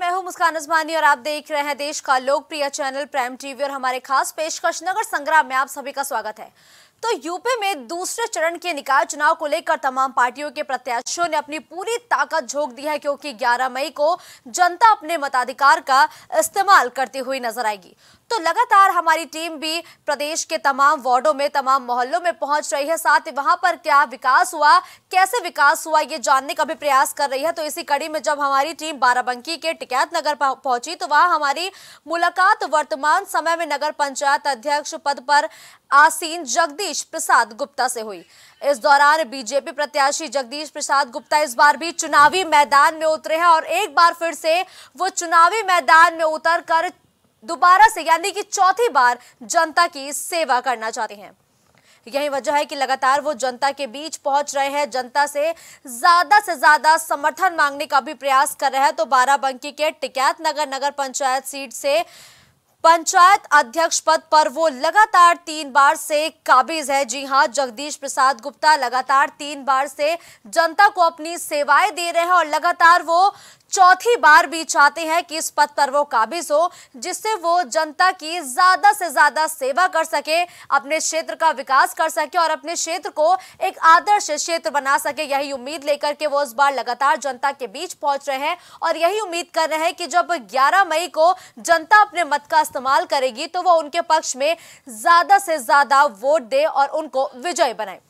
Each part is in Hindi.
मैं हूं मुस्कान उस्मानी और आप देख रहे हैं देश का लोकप्रिय चैनल प्राइम टीवी और हमारे खास पेशकश नगर संग्राम में आप सभी का स्वागत है तो यूपी में दूसरे चरण के निकाय चुनाव को लेकर तमाम पार्टियों के प्रत्याशियों ने अपनी पूरी ताकत झोंक दी है क्योंकि 11 मई को जनता अपने मताधिकार का इस्तेमाल करती हुई नजर आएगी तो लगातार हमारी टीम भी प्रदेश के तमाम वार्डों में तमाम मोहल्लों में पहुंच रही है साथ ही वहां पर क्या विकास हुआ कैसे विकास हुआ ये जानने का भी प्रयास कर रही है तो इसी कड़ी में जब हमारी टीम बाराबंकी के टिकैत नगर पहुंची तो वहां हमारी मुलाकात वर्तमान समय में नगर पंचायत अध्यक्ष पद पर आसीन जगदीश प्रसाद गुप्ता से हुई इस दौरान बीजेपी प्रत्याशी जगदीश प्रसाद गुप्ता इस बार भी चुनावी मैदान में उतरे हैं और एक बार फिर से वो चुनावी मैदान में उतरकर दोबारा से यानी कि चौथी बार जनता की सेवा करना चाहते हैं यही वजह है कि लगातार वो जनता के बीच पहुंच रहे हैं जनता से ज्यादा से ज्यादा समर्थन मांगने का भी प्रयास कर रहे हैं तो बाराबंकी के टिकैत नगर नगर पंचायत सीट से पंचायत अध्यक्ष पद पर वो लगातार तीन बार से काबिज है जी हां जगदीश प्रसाद गुप्ता लगातार तीन बार से जनता को अपनी सेवाएं दे रहे हैं और लगातार वो चौथी बार भी चाहते हैं कि इस पद पर वो काबिज हो जिससे वो जनता की ज्यादा से ज्यादा सेवा कर सके अपने क्षेत्र का विकास कर सके और अपने क्षेत्र को एक आदर्श क्षेत्र बना सके यही उम्मीद लेकर के वो इस बार लगातार जनता के बीच पहुंच रहे हैं और यही उम्मीद कर रहे हैं कि जब 11 मई को जनता अपने मत का इस्तेमाल करेगी तो वो उनके पक्ष में ज्यादा से ज्यादा वोट दे और उनको विजय बनाए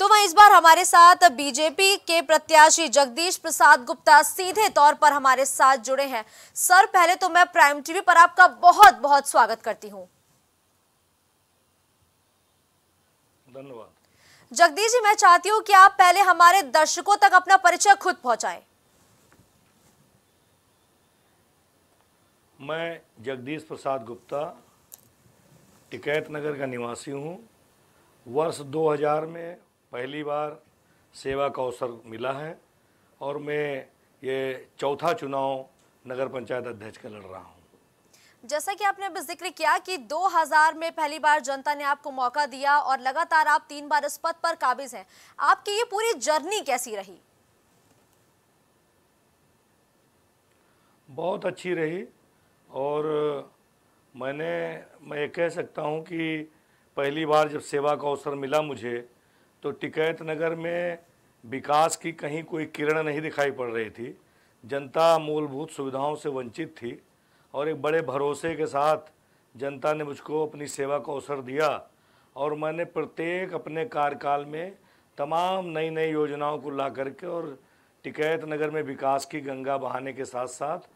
तो वहीं इस बार हमारे साथ बीजेपी के प्रत्याशी जगदीश प्रसाद गुप्ता सीधे तौर पर हमारे साथ जुड़े हैं सर पहले तो मैं प्राइम टीवी पर आपका बहुत बहुत स्वागत करती हूँ धन्यवाद जगदीश जी मैं चाहती हूँ कि आप पहले हमारे दर्शकों तक अपना परिचय खुद पहुंचाए मैं जगदीश प्रसाद गुप्ता टिकैत नगर का निवासी हूँ वर्ष 2000 में पहली बार सेवा का अवसर मिला है और मैं ये चौथा चुनाव नगर पंचायत अध्यक्ष का लड़ रहा हूँ जैसा कि आपने अभी जिक्र किया कि 2000 में पहली बार जनता ने आपको मौका दिया और लगातार आप तीन बार इस पद पर काबिज हैं आपकी ये पूरी जर्नी कैसी रही बहुत अच्छी रही और मैंने मैं कह सकता हूँ कि पहली बार जब सेवा का अवसर मिला मुझे तो टिकैत नगर में विकास की कहीं कोई किरण नहीं दिखाई पड़ रही थी जनता मूलभूत सुविधाओं से वंचित थी और एक बड़े भरोसे के साथ जनता ने मुझको अपनी सेवा का अवसर दिया और मैंने प्रत्येक अपने कार्यकाल में तमाम नई नई योजनाओं को ला करके और टिकैत नगर में विकास की गंगा बहाने के साथ साथ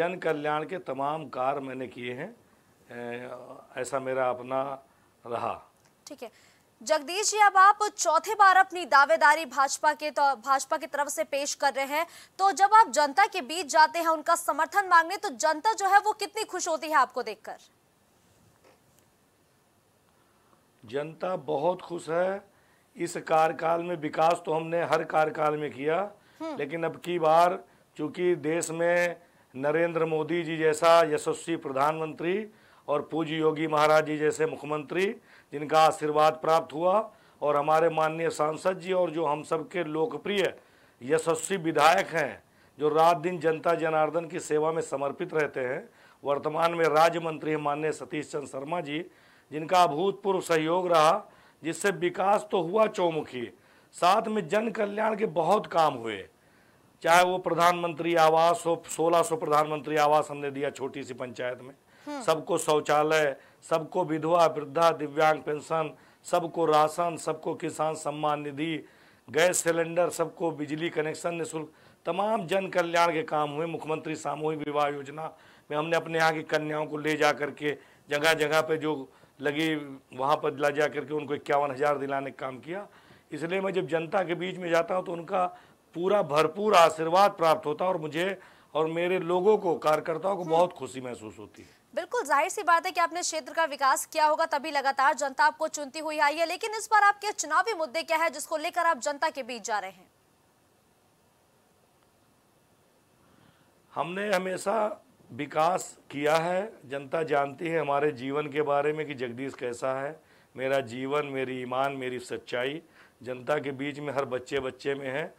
जन कल्याण के तमाम कार्य मैंने किए हैं ऐसा मेरा अपना रहा ठीक है जगदीश जी अब आप चौथी बार अपनी दावेदारी भाजपा के तो भाजपा की तरफ से पेश कर रहे हैं तो जब आप जनता के बीच जाते हैं उनका समर्थन मांगने तो जनता जो है वो कितनी खुश होती है आपको देखकर जनता बहुत खुश है इस कार्यकाल में विकास तो हमने हर कार्यकाल में किया हम्म। लेकिन अब की बार चूंकि देश में नरेंद्र मोदी जी जैसा यशस्वी प्रधानमंत्री और पूज्य योगी महाराज जी जैसे मुख्यमंत्री जिनका आशीर्वाद प्राप्त हुआ और हमारे माननीय सांसद जी और जो हम सब के लोकप्रिय यशस्वी विधायक हैं जो रात दिन जनता जनार्दन की सेवा में समर्पित रहते हैं वर्तमान में राज्य मंत्री हैं माननीय सतीश चंद्र शर्मा जी जिनका अभूतपूर्व सहयोग रहा जिससे विकास तो हुआ चौमुखी साथ में जन कल्याण के बहुत काम हुए चाहे वो प्रधानमंत्री आवास हो सोलह सौ प्रधानमंत्री आवास हमने दिया छोटी सी पंचायत में हम्म। सबको शौचालय सबको विधवा वृद्धा दिव्यांग पेंशन सबको राशन सबको किसान सम्मान निधि गैस सिलेंडर सबको बिजली कनेक्शन निःशुल्क तमाम जन कल्याण के काम हुए मुख्यमंत्री सामूहिक विवाह योजना में हमने अपने यहाँ की कन्याओं को ले जा करके जगह जगह पे जो लगी वहाँ पर ला जा करके उनको इक्यावन हज़ार दिलाने का काम किया इसलिए मैं जब जनता के बीच में जाता हूँ तो उनका पूरा भरपूर आशीर्वाद प्राप्त होता है और मुझे और मेरे लोगों को कार्यकर्ताओं को हम्म। बहुत खुशी महसूस होती है बिल्कुल जाहिर सी बात है कि आपने क्षेत्र का विकास किया होगा तभी लगातार जनता आपको चुनती हुई आई है लेकिन इस बार आपके चुनावी मुद्दे क्या है जिसको लेकर आप जनता के बीच जा रहे हैं हमने हमेशा विकास किया है जनता जानती है हमारे जीवन के बारे में कि जगदीश कैसा है मेरा जीवन मेरी ईमान मेरी सच्चाई जनता के बीच में हर बच्चे बच्चे में है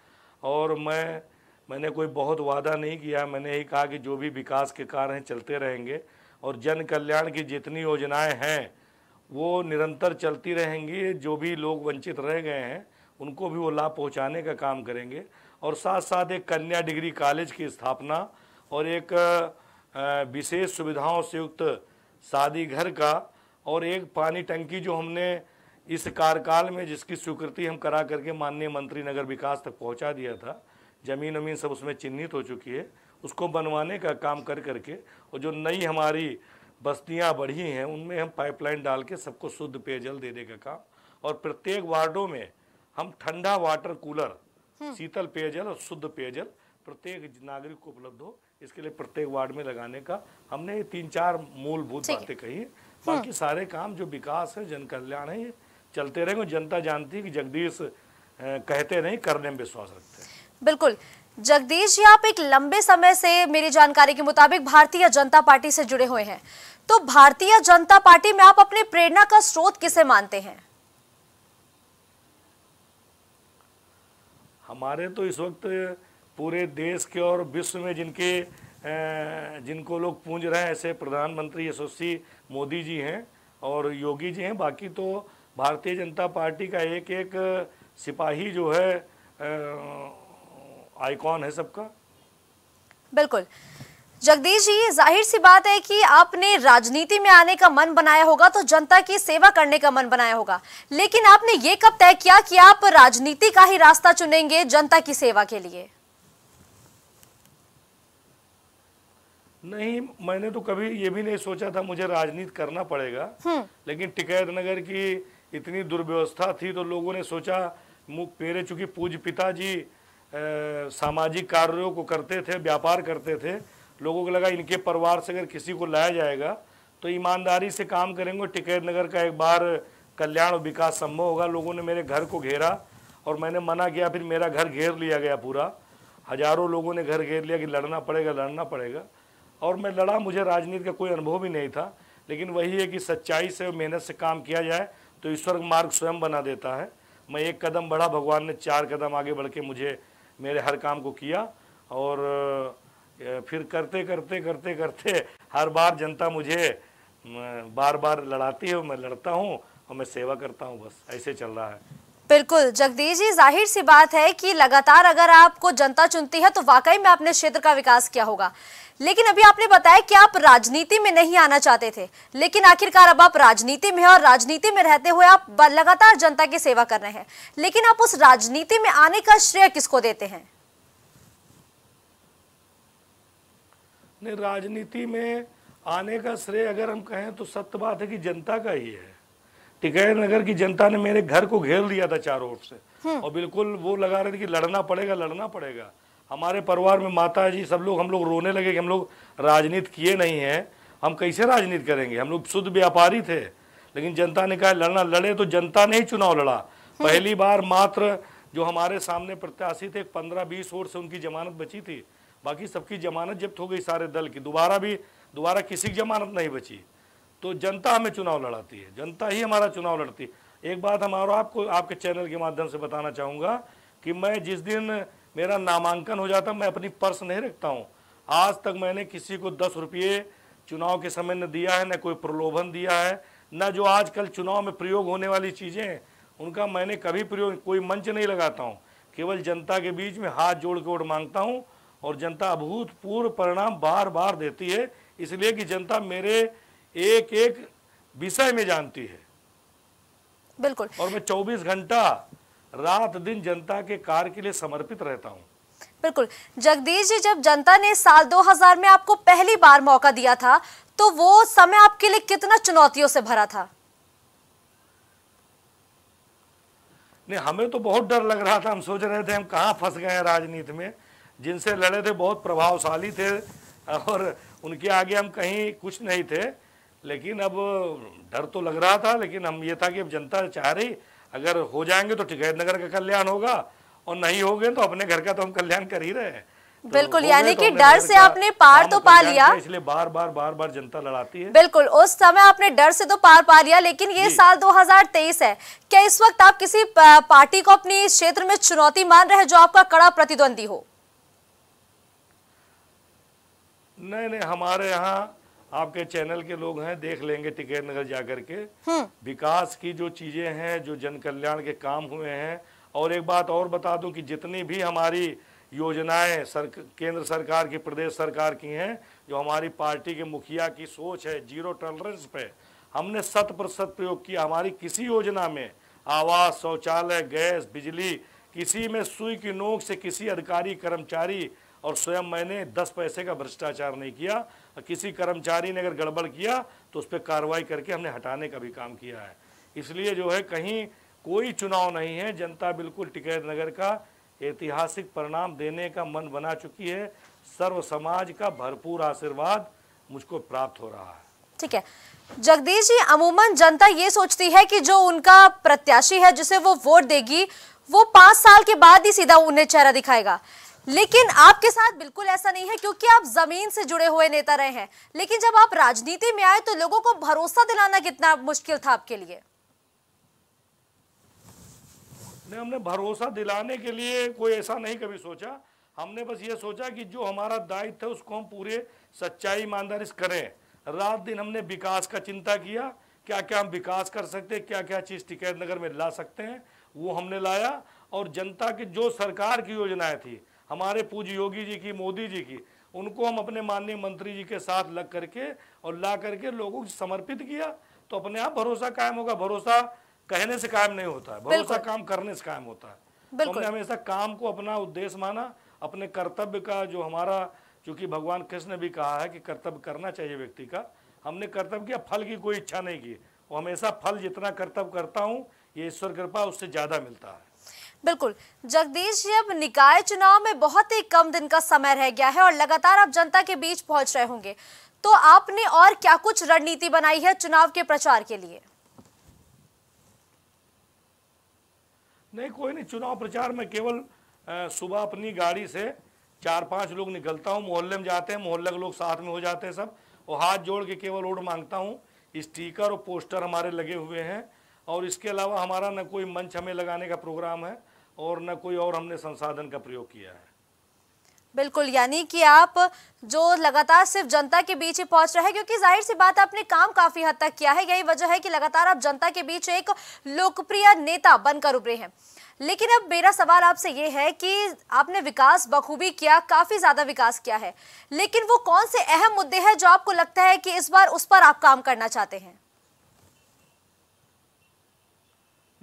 और मैं मैंने कोई बहुत वादा नहीं किया मैंने यही कहा कि जो भी विकास के कार्य हैं चलते रहेंगे और जन कल्याण की जितनी योजनाएं हैं वो निरंतर चलती रहेंगी जो भी लोग वंचित रह गए हैं उनको भी वो लाभ पहुंचाने का काम करेंगे और साथ साथ एक कन्या डिग्री कॉलेज की स्थापना और एक विशेष सुविधाओं से युक्त शादी घर का और एक पानी टंकी जो हमने इस कार्यकाल में जिसकी स्वीकृति हम करा करके माननीय मंत्री नगर विकास तक पहुंचा दिया था ज़मीन वमीन सब उसमें चिन्हित हो चुकी है उसको बनवाने का काम कर करके और जो नई हमारी बस्तियाँ बढ़ी हैं उनमें हम पाइपलाइन डाल के सबको शुद्ध पेयजल देने का काम और प्रत्येक वार्डों में हम ठंडा वाटर कूलर हम्म। शीतल पेयजल और शुद्ध पेयजल प्रत्येक नागरिक को उपलब्ध हो इसके लिए प्रत्येक वार्ड में लगाने का हमने ये तीन चार मूलभूत बातें कही हम्म। बाकी सारे काम जो विकास है जन कल्याण है ये चलते रहेंगे जनता जानती है कि जगदीश कहते नहीं करने में विश्वास रखते हैं बिल्कुल जगदीश जी आप एक लंबे समय से मेरी जानकारी के मुताबिक भारतीय जनता पार्टी से जुड़े हुए हैं तो भारतीय जनता पार्टी में आप अपने प्रेरणा का स्रोत किसे मानते हैं हमारे तो इस वक्त पूरे देश के और विश्व में जिनके जिनको लोग पूंज रहे हैं ऐसे प्रधानमंत्री यशस्वी मोदी जी हैं और योगी जी हैं बाकी तो भारतीय जनता पार्टी का एक एक सिपाही जो है आइकॉन है सबका बिल्कुल जगदीश जी जाहिर सी बात है कि आपने राजनीति में आने का मन बनाया होगा तो जनता की सेवा करने का मन बनाया होगा लेकिन आपने ये कब तय किया कि आप राजनीति का ही रास्ता चुनेंगे जनता की सेवा के लिए नहीं मैंने तो कभी ये भी नहीं सोचा था मुझे राजनीति करना पड़ेगा हम्म। लेकिन टिकैत नगर की इतनी दुर्व्यवस्था थी तो लोगों ने सोचा मुख पेरे चूंकि पूज पिताजी सामाजिक कार्यों को करते थे व्यापार करते थे लोगों को लगा इनके परिवार से अगर किसी को लाया जाएगा तो ईमानदारी से काम करेंगे टिकैत नगर का एक बार कल्याण और विकास संभव होगा लोगों ने मेरे घर को घेरा और मैंने मना किया फिर मेरा घर घेर लिया गया पूरा हजारों लोगों ने घर घेर लिया कि लड़ना पड़ेगा लड़ना पड़ेगा और मैं लड़ा मुझे राजनीति का कोई अनुभव भी नहीं था लेकिन वही है कि सच्चाई से मेहनत से काम किया जाए तो ईश्वर मार्ग स्वयं बना देता है मैं एक कदम बढ़ा भगवान ने चार कदम आगे बढ़ के मुझे मेरे हर काम को किया और फिर करते करते करते करते हर बार जनता मुझे बार बार लड़ाती है मैं लड़ता हूँ और मैं सेवा करता हूँ बस ऐसे चल रहा है बिल्कुल जगदीश जी जाहिर सी बात है कि लगातार अगर आपको जनता चुनती है तो वाकई में आपने क्षेत्र का विकास किया होगा लेकिन अभी आपने बताया कि आप राजनीति में नहीं आना चाहते थे लेकिन आखिरकार अब आप राजनीति में और राजनीति में रहते हुए आप लगातार जनता की सेवा कर रहे हैं लेकिन आप उस राजनीति में आने का श्रेय किसको देते हैं नहीं राजनीति में आने का श्रेय अगर हम कहें तो सत्य बात है कि जनता का ही है टिकैत नगर की जनता ने मेरे घर को घेर लिया था चारों ओर से हम्म। और बिल्कुल वो लगा रहे थे कि लड़ना पड़ेगा लड़ना पड़ेगा हमारे परिवार में माता जी सब लोग हम लोग रोने लगे कि हम लोग राजनीति किए नहीं हैं हम कैसे राजनीति करेंगे हम लोग शुद्ध व्यापारी थे लेकिन जनता ने कहा लड़ना लड़े तो जनता ने ही चुनाव लड़ा हम्म। पहली बार मात्र जो हमारे सामने प्रत्याशी थे पंद्रह बीस वोट से उनकी जमानत बची थी बाकी सबकी जमानत जब्त हो गई सारे दल की दोबारा भी दोबारा किसी की जमानत नहीं बची तो जनता हमें चुनाव लड़ाती है जनता ही हमारा चुनाव लड़ती है एक बात हमारा आपको आपके चैनल के माध्यम से बताना चाहूँगा कि मैं जिस दिन मेरा नामांकन हो जाता मैं अपनी पर्स नहीं रखता हूँ आज तक मैंने किसी को दस रुपये चुनाव के समय न दिया है न कोई प्रलोभन दिया है न जो आजकल चुनाव में प्रयोग होने वाली चीज़ें हैं उनका मैंने कभी प्रयोग कोई मंच नहीं लगाता हूँ केवल जनता के बीच में हाथ जोड़ के वोट मांगता हूँ और जनता अभूतपूर्व परिणाम बार बार देती है इसलिए कि जनता मेरे एक एक विषय में जानती है बिल्कुल और मैं 24 घंटा रात दिन जनता के कार्य के लिए समर्पित रहता हूँ बिल्कुल जगदीश जी जब जनता ने साल 2000 में आपको पहली बार मौका दिया था तो वो समय आपके लिए कितना चुनौतियों से भरा था नहीं हमें तो बहुत डर लग रहा था हम सोच रहे थे हम कहा फंस गए हैं राजनीति में जिनसे लड़े थे बहुत प्रभावशाली थे और उनके आगे हम कहीं कुछ नहीं थे लेकिन अब डर तो लग रहा था लेकिन हम ये था कि अब जनता चाह रही अगर हो जाएंगे तो टिकैत नगर का कल्याण होगा और नहीं हो तो अपने घर का तो हम कल्याण कर ही रहे हैं तो बिल्कुल यानी तो कि डर से आपने पार तो, तो पा लिया इसलिए बार बार बार बार जनता लड़ाती है बिल्कुल उस समय आपने डर से तो पार पा लिया लेकिन ये साल 2023 है क्या इस वक्त आप किसी पार्टी को अपनी क्षेत्र में चुनौती मान रहे हैं जो आपका कड़ा प्रतिद्वंदी हो नहीं नहीं हमारे यहाँ आपके चैनल के लोग हैं देख लेंगे टिकेट नगर कर के हम्म। विकास की जो चीजें हैं जो जन कल्याण के काम हुए हैं और एक बात और बता दूं कि जितनी भी हमारी योजनाएं सर केंद्र सरकार की प्रदेश सरकार की हैं जो हमारी पार्टी के मुखिया की सोच है जीरो टॉलरेंस पे हमने शत प्रतिशत प्रयोग किया हमारी किसी योजना में आवास शौचालय गैस बिजली किसी में सुई की नोक से किसी अधिकारी कर्मचारी और स्वयं मैंने दस पैसे का भ्रष्टाचार नहीं किया किसी कर्मचारी ने अगर गड़बड़ किया तो उस पर कार्रवाई करके हमने हटाने का भी काम किया है इसलिए जो है कहीं कोई चुनाव नहीं है जनता बिल्कुल टिकैत नगर का ऐतिहासिक परिणाम देने का मन बना चुकी है सर्व समाज का भरपूर आशीर्वाद मुझको प्राप्त हो रहा है ठीक है जगदीश जी अमूमन जनता ये सोचती है कि जो उनका प्रत्याशी है जिसे वो वोट देगी वो पांच साल के बाद ही सीधा उन्हें चेहरा दिखाएगा लेकिन आपके साथ बिल्कुल ऐसा नहीं है क्योंकि आप जमीन से जुड़े हुए नेता रहे हैं लेकिन जब आप राजनीति में आए तो लोगों को भरोसा दिलाना कितना मुश्किल था आपके लिए नहीं हमने भरोसा दिलाने के लिए कोई ऐसा नहीं कभी सोचा हमने बस ये सोचा कि जो हमारा दायित्व है उसको हम पूरे सच्चाई ईमानदारी से करें रात दिन हमने विकास का चिंता किया क्या क्या हम विकास कर सकते हैं क्या क्या चीज़ टिकैत नगर में ला सकते हैं वो हमने लाया और जनता के जो सरकार की योजनाएं थी हमारे पूज्य योगी जी की मोदी जी की उनको हम अपने माननीय मंत्री जी के साथ लग करके और ला करके लोगों को समर्पित किया तो अपने आप भरोसा कायम होगा भरोसा कहने से कायम नहीं होता है भरोसा काम करने से कायम होता है तो हमने हमेशा काम को अपना उद्देश्य माना अपने कर्तव्य का जो हमारा क्योंकि भगवान कृष्ण ने भी कहा है कि कर्तव्य करना चाहिए व्यक्ति का हमने कर्तव्य किया फल की कोई इच्छा नहीं की और हमेशा फल जितना कर्तव्य करता हूँ ये ईश्वर कृपा उससे ज़्यादा मिलता है बिल्कुल जगदीश जी अब निकाय चुनाव में बहुत ही कम दिन का समय रह गया है और लगातार आप जनता के बीच पहुंच रहे होंगे तो आपने और क्या कुछ रणनीति बनाई है चुनाव के प्रचार के लिए नहीं कोई नहीं चुनाव प्रचार में केवल सुबह अपनी गाड़ी से चार पांच लोग निकलता हूँ मोहल्ले में जाते हैं मोहल्ले के लोग साथ में हो जाते हैं सब और हाथ जोड़ के केवल वोट मांगता हूँ स्टीकर और पोस्टर हमारे लगे हुए हैं और इसके अलावा हमारा न कोई मंच हमें लगाने का प्रोग्राम है और न कोई और हमने संसाधन का प्रयोग किया है बिल्कुल यानी कि आप जो लगातार सिर्फ जनता के बीच ही पहुंच रहे हैं क्योंकि जाहिर सी बात आपने काम काफी हद तक किया है यही वजह है कि लगातार आप जनता के बीच एक लोकप्रिय नेता बनकर उभरे हैं लेकिन अब मेरा सवाल आपसे ये है कि आपने विकास बखूबी किया काफी ज्यादा विकास किया है लेकिन वो कौन से अहम मुद्दे हैं जो आपको लगता है कि इस बार उस पर आप काम करना चाहते हैं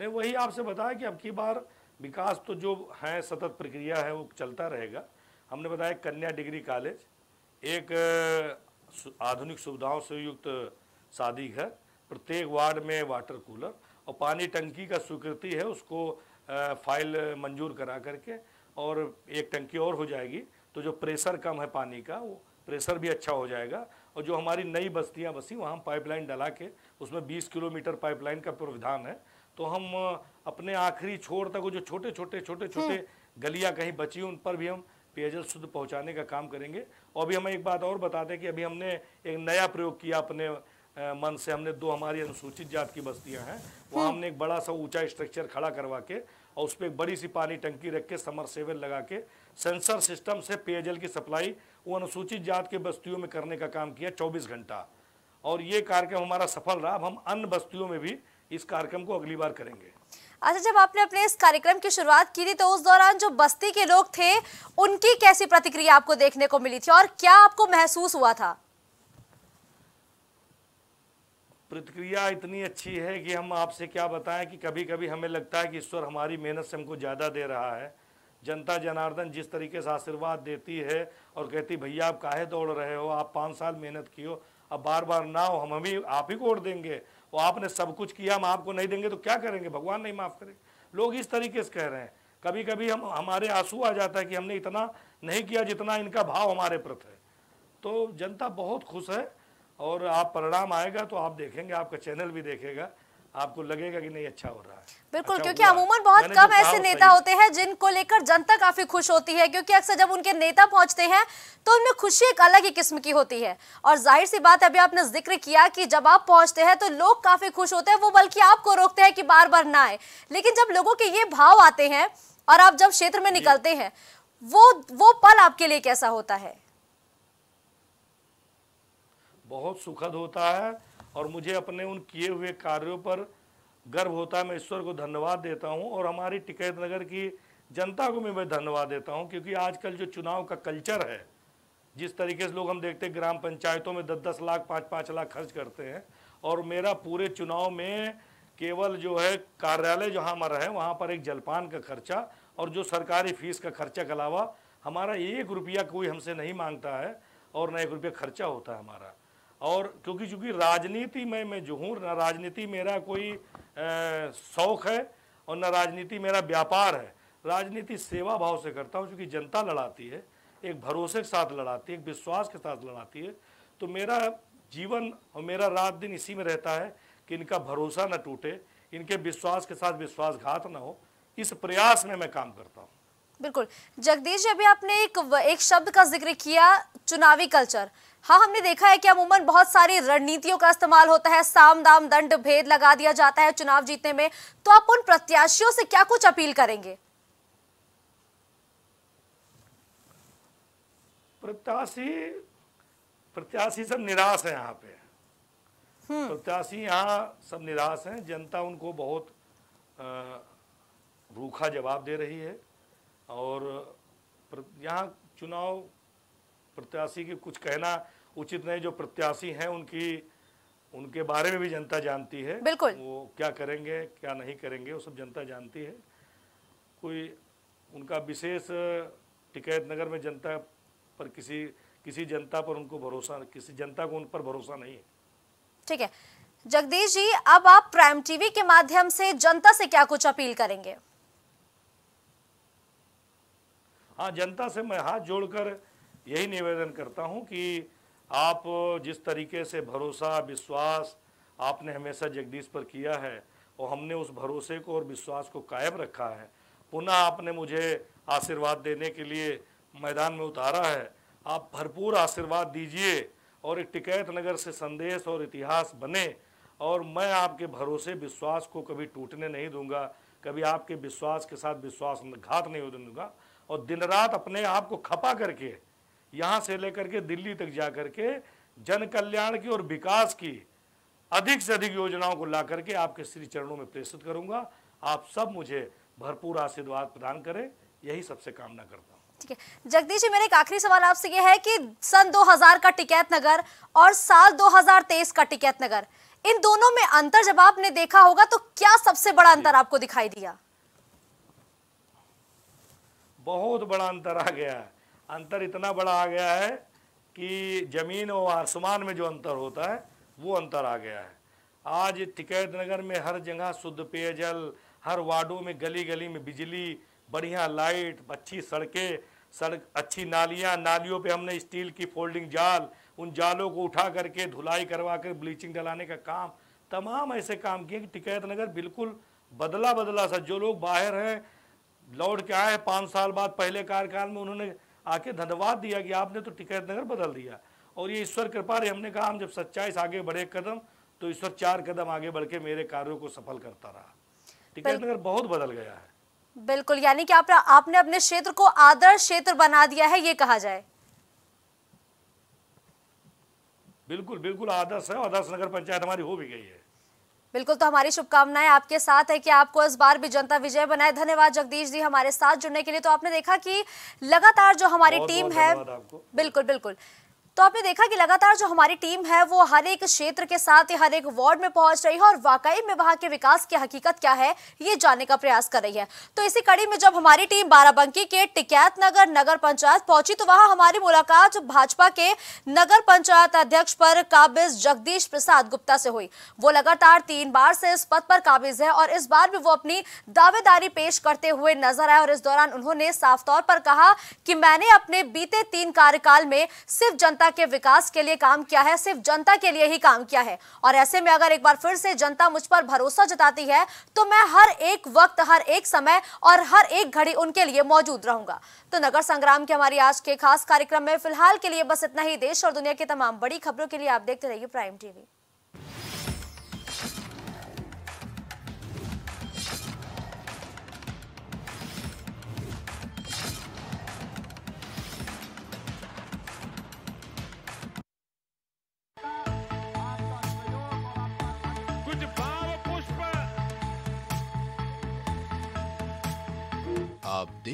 नहीं वही आपसे बताया कि अब की बार विकास तो जो है सतत प्रक्रिया है वो चलता रहेगा हमने बताया कन्या डिग्री कॉलेज एक आधुनिक सुविधाओं से युक्त शादी घर प्रत्येक वार्ड में वाटर कूलर और पानी टंकी का स्वीकृति है उसको फाइल मंजूर करा करके और एक टंकी और हो जाएगी तो जो प्रेशर कम है पानी का वो प्रेशर भी अच्छा हो जाएगा और जो हमारी नई बस्तियां बसी वहाँ हम पाइपलाइन डला के उसमें 20 किलोमीटर पाइपलाइन का प्रावधान है तो हम अपने आखिरी छोर तक जो छोटे छोटे छोटे छोटे हम्म। गलियां कहीं बची उन पर भी हम पेयजल शुद्ध पहुंचाने का काम करेंगे और भी हम एक बात और बता दें कि अभी हमने एक नया प्रयोग किया अपने मन से हमने दो हमारी अनुसूचित जात की बस्तियां हैं वहाँ हम्म। हमने एक बड़ा सा ऊंचा स्ट्रक्चर खड़ा करवा के और उस पर एक बड़ी सी पानी टंकी रख के समर सेवल लगा के सेंसर सिस्टम से पेयजल की सप्लाई वो अनुसूचित जात के बस्तियों में करने का काम किया चौबीस घंटा और ये कार्यक्रम हमारा सफल रहा अब हम अन्य बस्तियों में भी इस कार्यक्रम को अगली बार करेंगे अच्छा जब आपने अपने इस कार्यक्रम की शुरुआत की थी तो उस दौरान जो बस्ती के लोग थे उनकी कैसी प्रतिक्रिया आपको देखने को मिली थी और क्या आपको महसूस हुआ था प्रतिक्रिया इतनी अच्छी है कि हम आपसे क्या बताएं कि कभी कभी हमें लगता है कि ईश्वर हमारी मेहनत से हमको ज़्यादा दे रहा है जनता जनार्दन जिस तरीके से आशीर्वाद देती है और कहती भैया आप काहे दौड़ रहे हो आप पाँच साल मेहनत हो अब बार बार ना हो हम हमें आप ही को वोट देंगे तो आपने सब कुछ किया हम आपको नहीं देंगे तो क्या करेंगे भगवान नहीं माफ़ करेंगे लोग इस तरीके से कह रहे हैं कभी कभी हम हमारे आंसू आ जाता है कि हमने इतना नहीं किया जितना इनका भाव हमारे प्रति है तो जनता बहुत खुश है और आप परिणाम आएगा तो आप देखेंगे आपका चैनल भी देखेगा आपको लगेगा कि नहीं अच्छा हो रहा है बिल्कुल अच्छा क्योंकि अमूमन बहुत कम ऐसे नेता होते हैं जिनको लेकर जनता काफी खुश होती है क्योंकि अक्सर जब उनके नेता पहुंचते हैं तो उनमें खुशी एक अलग ही किस्म की होती है और जाहिर सी बात अभी आपने जिक्र किया कि जब आप पहुंचते हैं तो लोग काफी खुश होते हैं वो बल्कि आपको रोकते हैं कि बार बार ना आए लेकिन जब लोगों के ये भाव आते हैं और आप जब क्षेत्र में निकलते हैं वो वो पल आपके लिए कैसा होता है बहुत सुखद होता है और मुझे अपने उन किए हुए कार्यों पर गर्व होता है मैं ईश्वर को धन्यवाद देता हूँ और हमारी टिकैत नगर की जनता को भी मैं धन्यवाद देता हूँ क्योंकि आजकल जो चुनाव का कल्चर है जिस तरीके से लोग हम देखते हैं ग्राम पंचायतों में दस दस लाख पाँच पाँच लाख खर्च करते हैं और मेरा पूरे चुनाव में केवल जो है कार्यालय जहाँ हमारा है वहाँ पर एक जलपान का खर्चा और जो सरकारी फीस का खर्चा के अलावा हमारा एक रुपया कोई हमसे नहीं मांगता है और न एक रुपया खर्चा होता है हमारा और क्योंकि चूँकि राजनीति में मैं जो हूँ ना राजनीति मेरा कोई शौक है और ना राजनीति मेरा व्यापार है राजनीति सेवा भाव से करता हूँ क्योंकि जनता लड़ाती है एक भरोसे के साथ लड़ाती है एक विश्वास के साथ लड़ाती है तो मेरा जीवन और मेरा रात दिन इसी में रहता है कि इनका भरोसा न टूटे इनके विश्वास के साथ विश्वासघात ना हो इस प्रयास में मैं काम करता हूँ बिल्कुल जगदीश जी अभी आपने एक एक शब्द का जिक्र किया चुनावी कल्चर हाँ हमने देखा है कि अमूमन बहुत सारी रणनीतियों का इस्तेमाल होता है साम दाम दंड भेद लगा दिया जाता है चुनाव जीतने में तो आप उन प्रत्याशियों से क्या कुछ अपील करेंगे प्रत्याशी प्रत्याशी सब निराश है यहाँ पे हम्म। प्रत्याशी यहाँ सब निराश हैं जनता उनको बहुत भूखा जवाब दे रही है और यहाँ चुनाव प्रत्याशी की कुछ कहना उचित नहीं जो प्रत्याशी हैं उनकी उनके बारे में भी जनता जानती है बिल्कुल वो क्या करेंगे क्या नहीं करेंगे वो सब जनता जानती है कोई उनका विशेष टिकैत नगर में जनता पर किसी किसी जनता पर उनको भरोसा किसी जनता को उन पर भरोसा नहीं है ठीक है जगदीश जी अब आप प्राइम टीवी के माध्यम से जनता से क्या कुछ अपील करेंगे हाँ जनता से मैं हाथ जोड़कर यही निवेदन करता हूँ कि आप जिस तरीके से भरोसा विश्वास आपने हमेशा जगदीश पर किया है और हमने उस भरोसे को और विश्वास को कायम रखा है पुनः आपने मुझे आशीर्वाद देने के लिए मैदान में उतारा है आप भरपूर आशीर्वाद दीजिए और एक टिकैत नगर से संदेश और इतिहास बने और मैं आपके भरोसे विश्वास को कभी टूटने नहीं दूंगा कभी आपके विश्वास के साथ विश्वासघात नहीं हो दूंगा और दिन रात अपने आप को खपा करके यहाँ से लेकर के दिल्ली तक जा करके जन कल्याण की और विकास की अधिक से अधिक योजनाओं को ला करके आपके श्री चरणों में प्रेषित करूँगा आप सब मुझे भरपूर आशीर्वाद प्रदान करें यही सबसे कामना करता हूँ ठीक है जगदीश जी मेरा एक आखिरी सवाल आपसे यह है कि सन 2000 का टिकैत नगर और साल 2023 का टिकैत नगर इन दोनों में अंतर जब आपने देखा होगा तो क्या सबसे बड़ा अंतर आपको दिखाई दिया बहुत बड़ा अंतर आ गया है अंतर इतना बड़ा आ गया है कि ज़मीन और आसमान में जो अंतर होता है वो अंतर आ गया है आज टिकैत नगर में हर जगह शुद्ध पेयजल हर वार्डों में गली गली में बिजली बढ़िया लाइट अच्छी सड़कें सड़क अच्छी नालियाँ नालियों पे हमने स्टील की फोल्डिंग जाल उन जालों को उठा करके धुलाई करवा कर ब्लीचिंग डलाने का काम तमाम ऐसे काम किए कि टिकैत नगर बिल्कुल बदला बदला सा जो लोग बाहर हैं लौट के आए पाँच साल बाद पहले कार्यकाल में उन्होंने आके धन्यवाद दिया कि आपने तो टिकैत नगर बदल दिया और ये ईश्वर कृपा रही हमने कहा हम जब सच्चाई से आगे बढ़े कदम तो ईश्वर चार कदम आगे बढ़ के मेरे कार्यों को सफल करता रहा टिकैत नगर बहुत बदल गया है बिल्कुल यानी कि आप, आपने अपने क्षेत्र को आदर्श क्षेत्र बना दिया है ये कहा जाए बिल्कुल बिल्कुल आदर्श है आदर्श नगर पंचायत हमारी हो भी गई है बिल्कुल तो हमारी शुभकामनाएं आपके साथ है कि आपको इस बार भी जनता विजय बनाए धन्यवाद जगदीश जी हमारे साथ जुड़ने के लिए तो आपने देखा कि लगातार जो हमारी टीम है बिल्कुल बिल्कुल तो आपने देखा कि लगातार जो हमारी टीम है वो हर एक क्षेत्र के साथ हर एक वार्ड में पहुंच रही है और वाकई में वहां के विकास की हकीकत क्या है ये जानने का प्रयास कर रही है तो इसी कड़ी में जब हमारी टीम बाराबंकी के टिकैत नगर नगर पंचायत पहुंची तो वहां हमारी मुलाकात भाजपा के नगर पंचायत अध्यक्ष पर काबिज जगदीश प्रसाद गुप्ता से हुई वो लगातार तीन बार से इस पद पर काबिज है और इस बार भी वो अपनी दावेदारी पेश करते हुए नजर आए और इस दौरान उन्होंने साफ तौर पर कहा कि मैंने अपने बीते तीन कार्यकाल में सिर्फ जनता जनता के विकास के लिए काम किया है सिर्फ जनता के लिए ही काम किया है और ऐसे में अगर एक बार फिर से जनता मुझ पर भरोसा जताती है तो मैं हर एक वक्त हर एक समय और हर एक घड़ी उनके लिए मौजूद रहूंगा तो नगर संग्राम के हमारी आज के खास कार्यक्रम में फिलहाल के लिए बस इतना ही देश और दुनिया की तमाम बड़ी खबरों के लिए आप देखते रहिए प्राइम टीवी